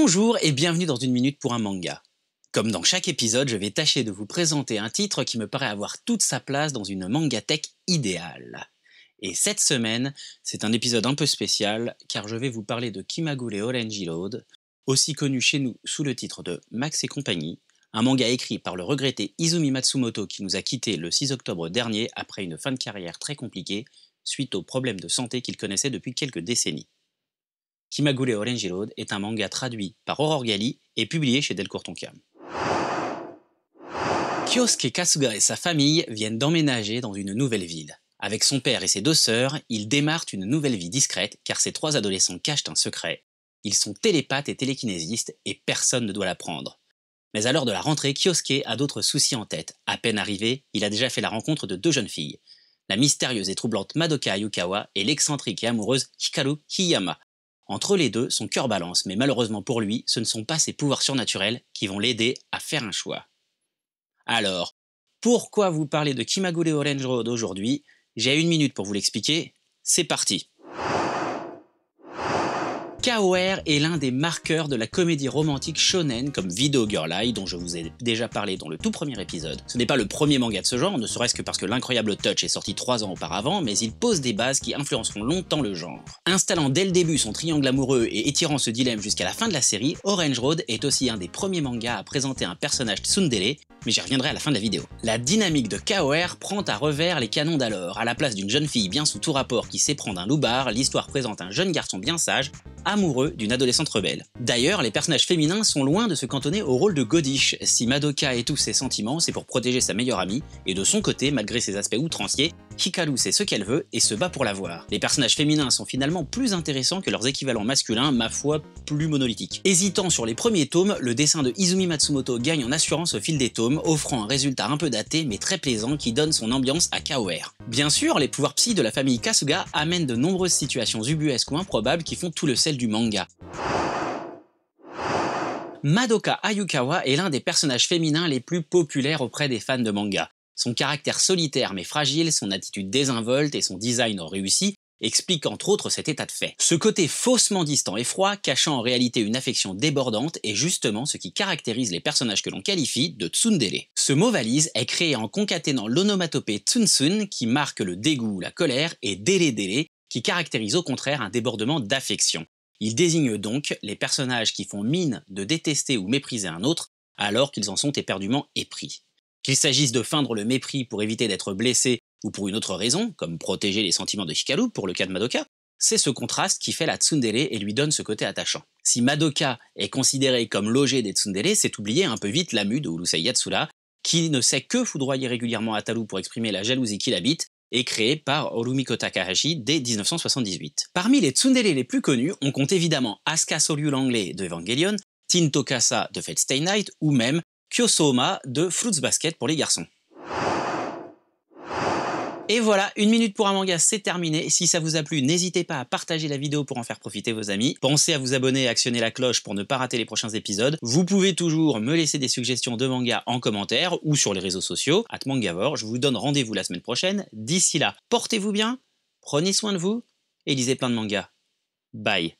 Bonjour et bienvenue dans une minute pour un manga. Comme dans chaque épisode, je vais tâcher de vous présenter un titre qui me paraît avoir toute sa place dans une mangatech idéale. Et cette semaine, c'est un épisode un peu spécial car je vais vous parler de Kimagure Orenji Road, aussi connu chez nous sous le titre de Max et compagnie, un manga écrit par le regretté Izumi Matsumoto qui nous a quittés le 6 octobre dernier après une fin de carrière très compliquée suite aux problèmes de santé qu'il connaissait depuis quelques décennies. Kimagure Orange Road est un manga traduit par Aurore Gali et publié chez Delcourt Tonkam. Kyosuke Kasuga et sa famille viennent d'emménager dans une nouvelle ville. Avec son père et ses deux sœurs, ils démarrent une nouvelle vie discrète car ces trois adolescents cachent un secret. Ils sont télépathes et télékinésistes et personne ne doit l'apprendre. Mais à l'heure de la rentrée, Kyosuke a d'autres soucis en tête. À peine arrivé, il a déjà fait la rencontre de deux jeunes filles, la mystérieuse et troublante Madoka Ayukawa et l'excentrique et amoureuse Hikaru Hiyama, entre les deux, son cœur balance, mais malheureusement pour lui, ce ne sont pas ses pouvoirs surnaturels qui vont l'aider à faire un choix. Alors, pourquoi vous parler de Kimagure Orange Road aujourd'hui J'ai une minute pour vous l'expliquer, c'est parti KOR est l'un des marqueurs de la comédie romantique shonen comme Video Girl Eye dont je vous ai déjà parlé dans le tout premier épisode. Ce n'est pas le premier manga de ce genre, ne serait-ce que parce que l'incroyable Touch est sorti trois ans auparavant, mais il pose des bases qui influenceront longtemps le genre. Installant dès le début son triangle amoureux et étirant ce dilemme jusqu'à la fin de la série, Orange Road est aussi un des premiers mangas à présenter un personnage tsundere, mais j'y reviendrai à la fin de la vidéo. La dynamique de KOR prend à revers les canons d'alors. À la place d'une jeune fille bien sous tout rapport qui s'éprend d'un un loupard, l'histoire présente un jeune garçon bien sage amoureux d'une adolescente rebelle. D'ailleurs, les personnages féminins sont loin de se cantonner au rôle de Godish. Si Madoka tous ses sentiments, c'est pour protéger sa meilleure amie, et de son côté, malgré ses aspects outranciers, Hikaru sait ce qu'elle veut et se bat pour l'avoir. Les personnages féminins sont finalement plus intéressants que leurs équivalents masculins, ma foi, plus monolithiques. Hésitant sur les premiers tomes, le dessin de Izumi Matsumoto gagne en assurance au fil des tomes, offrant un résultat un peu daté mais très plaisant qui donne son ambiance à KOR. Bien sûr, les pouvoirs psy de la famille Kasuga amènent de nombreuses situations ubuesques ou improbables qui font tout le sel du manga. Madoka Ayukawa est l'un des personnages féminins les plus populaires auprès des fans de manga. Son caractère solitaire mais fragile, son attitude désinvolte et son design réussi explique entre autres cet état de fait. Ce côté faussement distant et froid, cachant en réalité une affection débordante, est justement ce qui caractérise les personnages que l'on qualifie de tsundere. Ce mot valise est créé en concaténant l'onomatopée tsun-tsun qui marque le dégoût ou la colère et délé délé qui caractérise au contraire un débordement d'affection. Il désigne donc les personnages qui font mine de détester ou mépriser un autre alors qu'ils en sont éperdument épris. Qu'il s'agisse de feindre le mépris pour éviter d'être blessé ou pour une autre raison, comme protéger les sentiments de Hikaru pour le cas de Madoka, c'est ce contraste qui fait la tsundere et lui donne ce côté attachant. Si Madoka est considérée comme l'ogé des tsundere, c'est oublier un peu vite Lamude ou Lusei Yatsura, qui ne sait que foudroyer régulièrement Ataru pour exprimer la jalousie qui l'habite, et créé par Orumiko Takahashi dès 1978. Parmi les tsundere les plus connus, on compte évidemment Asuka Soryu l'anglais de Evangelion, Tintokasa de Fate Stay Night ou même Kyosoma de Fruits Basket pour les garçons. Et voilà, une minute pour un manga, c'est terminé. Si ça vous a plu, n'hésitez pas à partager la vidéo pour en faire profiter vos amis. Pensez à vous abonner et actionner la cloche pour ne pas rater les prochains épisodes. Vous pouvez toujours me laisser des suggestions de manga en commentaire ou sur les réseaux sociaux. At Mangavor, je vous donne rendez-vous la semaine prochaine. D'ici là, portez-vous bien, prenez soin de vous et lisez plein de mangas. Bye